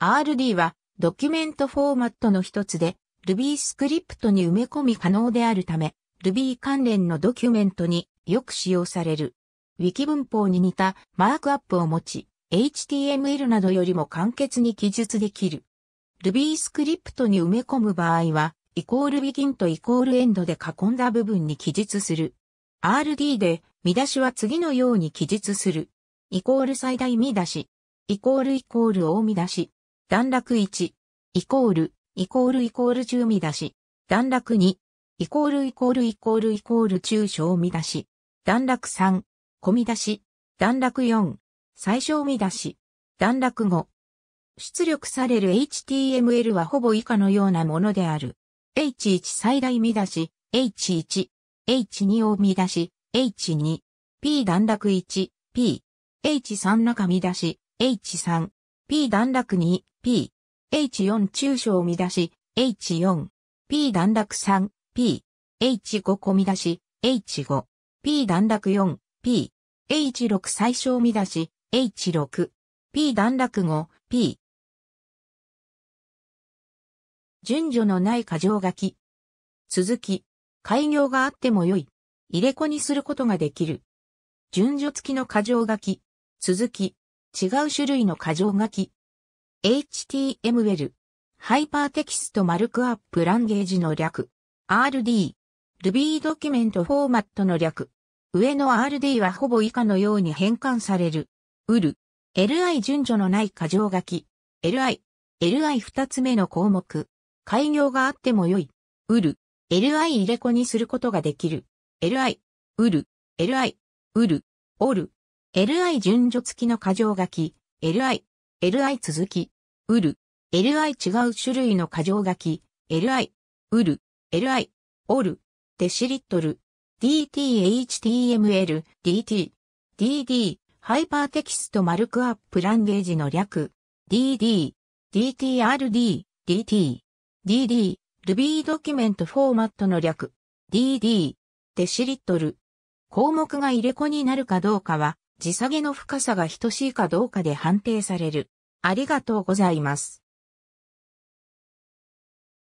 RD はドキュメントフォーマットの一つで Ruby スクリプトに埋め込み可能であるため Ruby 関連のドキュメントによく使用される。Wiki 文法に似たマークアップを持ち HTML などよりも簡潔に記述できる。Ruby スクリプトに埋め込む場合はイコール begin とイコール end で囲んだ部分に記述する。RD で見出しは次のように記述する。イコール最大見出し。イコールイコール大見出し。段落1、イコール、イコールイコール中見出し。段落2、イコールイコールイコールイコール中小見出し。段落3、小見出し。段落4、最小見出し。段落5、出力される HTML はほぼ以下のようなものである。H1 最大見出し、H1、H2 を見出し、H2、P 段落1、P、H3 中見出し、H3、P 段落 2P、H4 中小見出し、H4、P 段落 3P、H5 小見出し、H5、P 段落 4P、H6 最小見出し、H6、P 段落 5P。順序のない過剰書き。続き、開業があっても良い。入れ子にすることができる。順序付きの過剰書き。続き、違う種類の過剰書き。HTML、ハイパーテキストマルクアップランゲージの略。RD、Ruby ドキュメントフォーマットの略。上の RD はほぼ以下のように変換される。UL、LI 順序のない過剰書き。LI、LI 二つ目の項目。開業があっても良い。UL、LI 入れ子にすることができる。LI、UL、LI、UL、OL、LI 順序付きの箇条書き、LI、LI 続き、ウル、LI 違う種類の箇条書き、LI、ウル、LI、オル、デシリットル、DTHTML、DT、DD、ハイパーテキストマルクアップランゲージの略、DD、DTRD、DT、DD、Ruby ドキュメントフォーマットの略、DD、デシリットル。項目が入れ子になるかどうかは、地下げの深さが等しいかどうかで判定される。ありがとうございます。